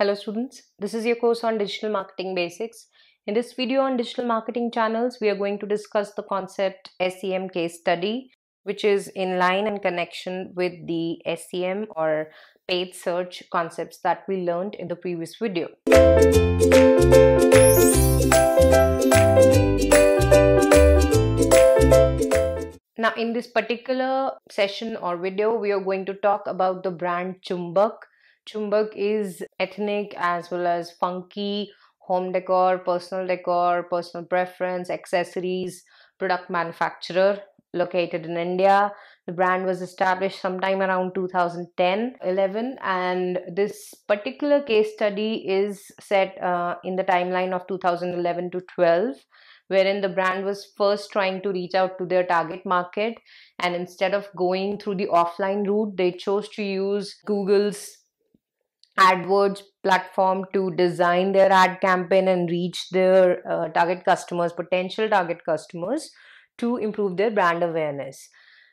Hello students, this is your course on digital marketing basics. In this video on digital marketing channels, we are going to discuss the concept SEM case study, which is in line and connection with the SEM or paid search concepts that we learned in the previous video. Now in this particular session or video, we are going to talk about the brand Chumbak Chumbak is ethnic as well as funky, home decor, personal decor, personal preference, accessories, product manufacturer located in India. The brand was established sometime around 2010 11, and this particular case study is set uh, in the timeline of 2011 to 12 wherein the brand was first trying to reach out to their target market and instead of going through the offline route they chose to use google's AdWords platform to design their ad campaign and reach their uh, target customers, potential target customers, to improve their brand awareness.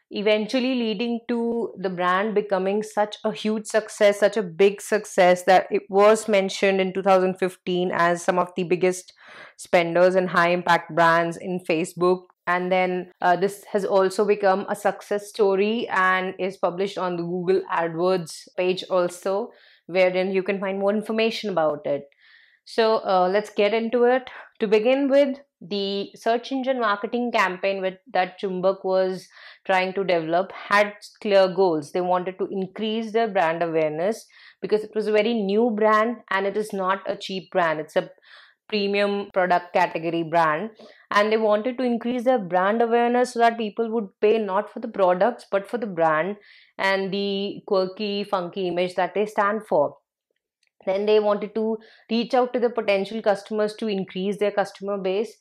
Eventually, leading to the brand becoming such a huge success, such a big success that it was mentioned in 2015 as some of the biggest spenders and high impact brands in Facebook and then uh, this has also become a success story and is published on the google adwords page also wherein you can find more information about it. So uh, let's get into it. To begin with, the search engine marketing campaign with, that Chumbak was trying to develop had clear goals. They wanted to increase their brand awareness because it was a very new brand and it is not a cheap brand. It's a premium product category brand and they wanted to increase their brand awareness so that people would pay not for the products but for the brand and the quirky funky image that they stand for then they wanted to reach out to the potential customers to increase their customer base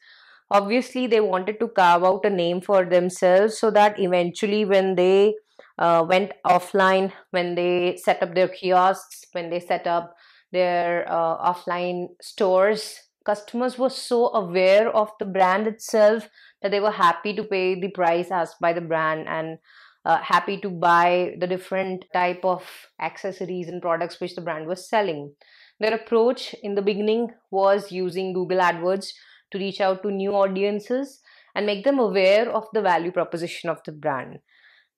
obviously they wanted to carve out a name for themselves so that eventually when they uh, went offline when they set up their kiosks when they set up their uh, offline stores customers were so aware of the brand itself that they were happy to pay the price asked by the brand and uh, happy to buy the different type of accessories and products which the brand was selling their approach in the beginning was using google adwords to reach out to new audiences and make them aware of the value proposition of the brand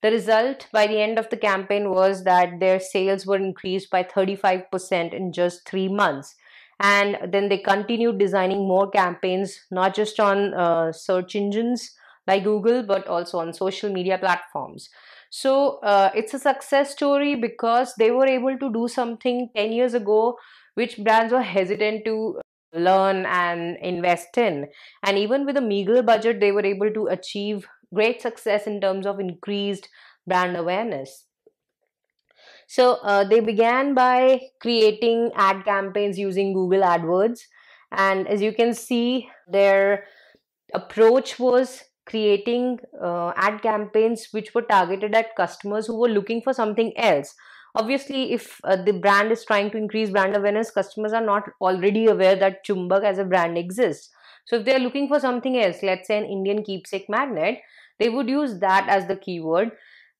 the result by the end of the campaign was that their sales were increased by 35% in just 3 months and then they continued designing more campaigns not just on uh, search engines like google but also on social media platforms so uh, it's a success story because they were able to do something 10 years ago which brands were hesitant to learn and invest in and even with a meager budget they were able to achieve great success in terms of increased brand awareness so uh, they began by creating ad campaigns using Google AdWords. And as you can see, their approach was creating uh, ad campaigns which were targeted at customers who were looking for something else. Obviously, if uh, the brand is trying to increase brand awareness, customers are not already aware that Chumbak as a brand exists. So, if they are looking for something else, let's say an Indian keepsake magnet, they would use that as the keyword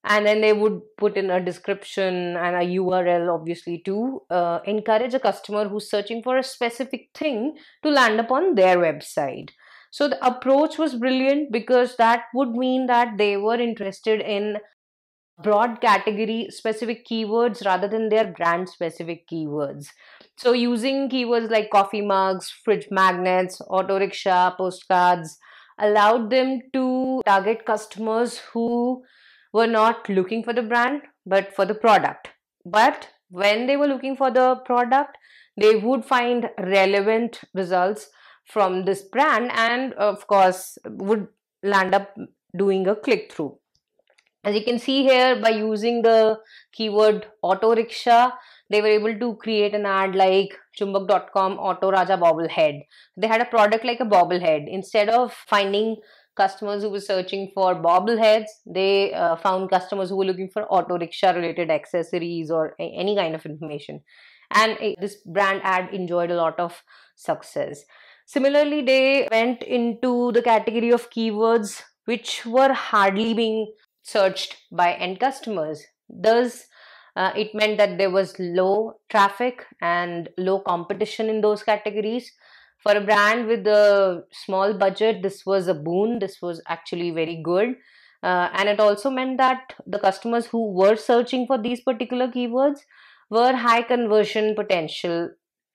and then they would put in a description and a url obviously to uh, encourage a customer who's searching for a specific thing to land upon their website so the approach was brilliant because that would mean that they were interested in broad category specific keywords rather than their brand specific keywords so using keywords like coffee mugs fridge magnets auto rickshaw postcards allowed them to target customers who were not looking for the brand but for the product. But when they were looking for the product, they would find relevant results from this brand and of course would land up doing a click through. As you can see here by using the keyword auto rickshaw, they were able to create an ad like chumbak.com auto raja bobblehead. They had a product like a bobblehead. Instead of finding customers who were searching for bobbleheads. They uh, found customers who were looking for auto rickshaw related accessories or a- any kind of information. And uh, this brand ad enjoyed a lot of success. Similarly, they went into the category of keywords which were hardly being searched by end customers. Thus, uh, it meant that there was low traffic and low competition in those categories for a brand with a small budget this was a boon this was actually very good uh, and it also meant that the customers who were searching for these particular keywords were high conversion potential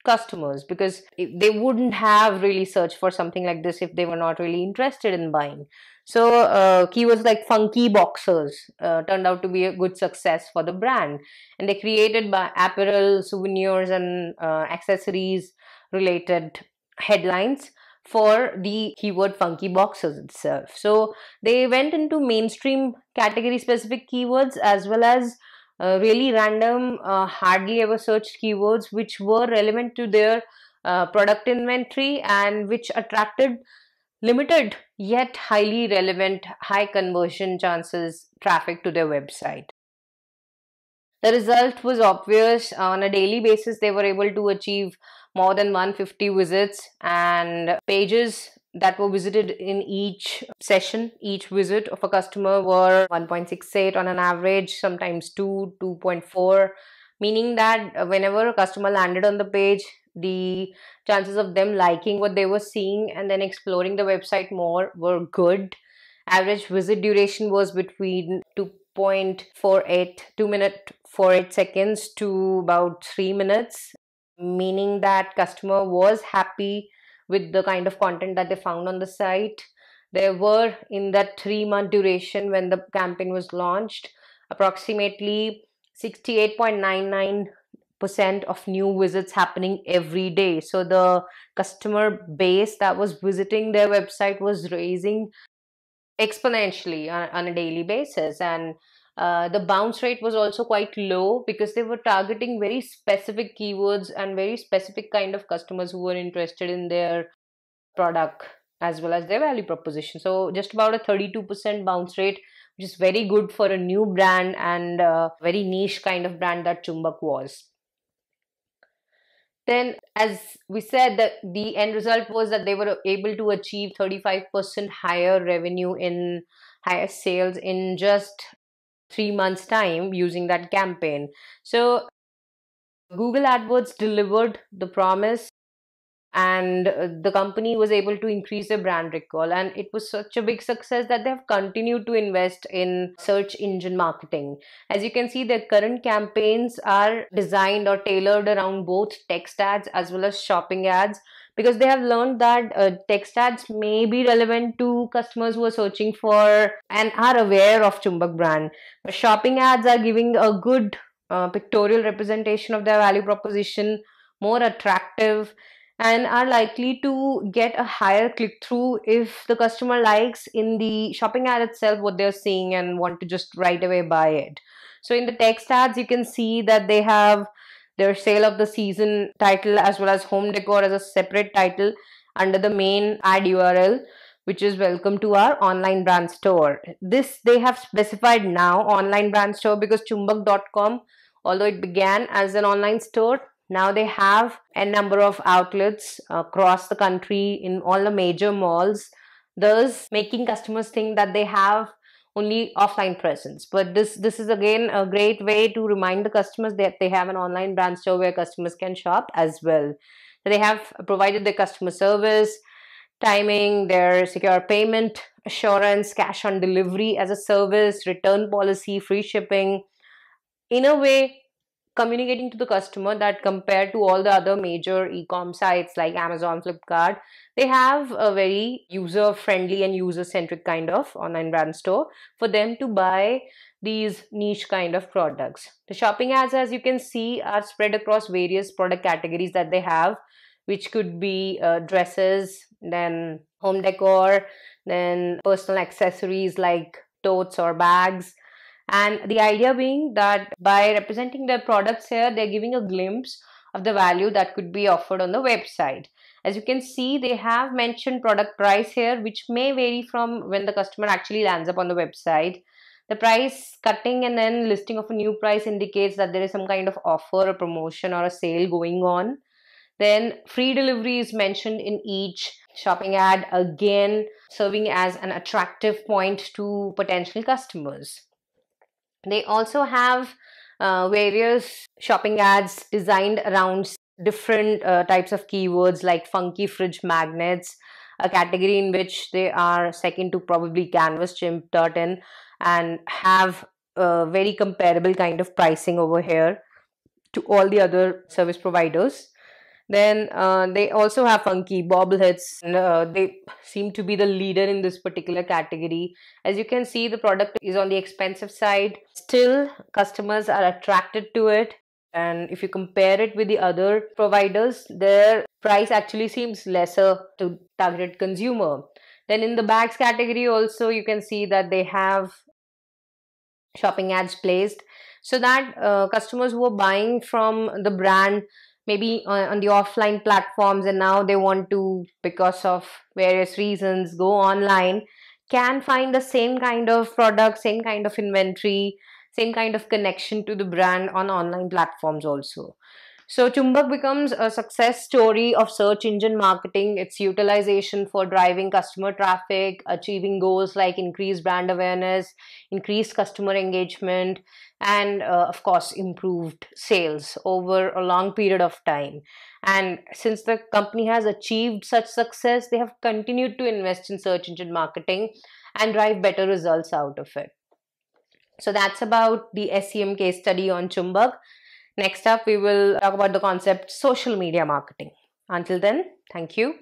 customers because they wouldn't have really searched for something like this if they were not really interested in buying so uh, keywords like funky boxers uh, turned out to be a good success for the brand and they created by apparel souvenirs and uh, accessories related headlines for the keyword funky boxes itself. So they went into mainstream category specific keywords as well as uh, really random, uh, hardly ever searched keywords which were relevant to their uh, product inventory and which attracted limited yet highly relevant high conversion chances traffic to their website. The result was obvious. On a daily basis, they were able to achieve more than 150 visits and pages that were visited in each session each visit of a customer were 1.68 on an average sometimes 2 2.4 meaning that whenever a customer landed on the page the chances of them liking what they were seeing and then exploring the website more were good average visit duration was between 2.48 2 minute 48 seconds to about 3 minutes meaning that customer was happy with the kind of content that they found on the site there were in that 3 month duration when the campaign was launched approximately 68.99% of new visits happening every day so the customer base that was visiting their website was raising exponentially on, uh, on a daily basis and uh, the bounce rate was also quite low because they were targeting very specific keywords and very specific kind of customers who were interested in their product as well as their value proposition. So just about a 32% bounce rate, which is very good for a new brand and a very niche kind of brand that Chumbak was. Then, as we said, that the end result was that they were able to achieve 35% higher revenue in higher sales in just three months' time using that campaign. So, Google AdWords delivered the promise, and uh, the company was able to increase their brand recall. And it was such a big success that they have continued to invest in search engine marketing. As you can see, their current campaigns are designed or tailored around both text ads as well as shopping ads because they have learned that uh, text ads may be relevant to customers who are searching for and are aware of Chumbak brand. shopping ads are giving a good uh, pictorial representation of their value proposition, more attractive and are likely to get a higher click through if the customer likes in the shopping ad itself what they're seeing and want to just right away buy it. So in the text ads, you can see that they have their sale of the season title as well as home decor as a separate title under the main ad URL which is welcome to our online brand store. This they have specified now online brand store because chumbak.com, although it began as an online store, now they have a number of outlets across the country in all the major malls, thus making customers think that they have only offline presence but this this is again a great way to remind the customers that they have an online brand store where customers can shop as well so they have provided their customer service timing their secure payment assurance cash on delivery as a service return policy free shipping in a way communicating to the customer that compared to all the other major e-com sites like Amazon, Flipkart, they have a very user-friendly and user-centric kind of online brand store for them to buy these niche kind of products. The shopping ads, as you can see, are spread across various product categories that they have, which could be uh, dresses, then home decor, then personal accessories like totes or bags, and the idea being that by representing their products here, they're giving a glimpse of the value that could be offered on the website. As you can see, they have mentioned product price here, which may vary from when the customer actually lands up on the website. The price cutting and then listing of a new price indicates that there is some kind of offer, a promotion, or a sale going on. Then free delivery is mentioned in each shopping ad, again serving as an attractive point to potential customers. They also have uh, various shopping ads designed around different uh, types of keywords like funky fridge magnets, a category in which they are second to probably Canvas, Chimp, in and have a very comparable kind of pricing over here to all the other service providers. Then uh, they also have funky bobbleheads. And, uh, they seem to be the leader in this particular category. As you can see, the product is on the expensive side. Still, customers are attracted to it. And if you compare it with the other providers, their price actually seems lesser to targeted consumer. Then in the bags category also, you can see that they have shopping ads placed so that uh, customers who are buying from the brand maybe on, the offline platforms and now they want to because of various reasons go online can find the same kind of product same kind of inventory same kind of connection to the brand on online platforms also so Chumbak becomes a success story of search engine marketing, its utilization for driving customer traffic, achieving goals like increased brand awareness, increased customer engagement, and uh, of course improved sales over a long period of time. And since the company has achieved such success, they have continued to invest in search engine marketing and drive better results out of it. So that's about the SEM case study on Chumbak. Next up, we will talk about the concept social media marketing. Until then, thank you.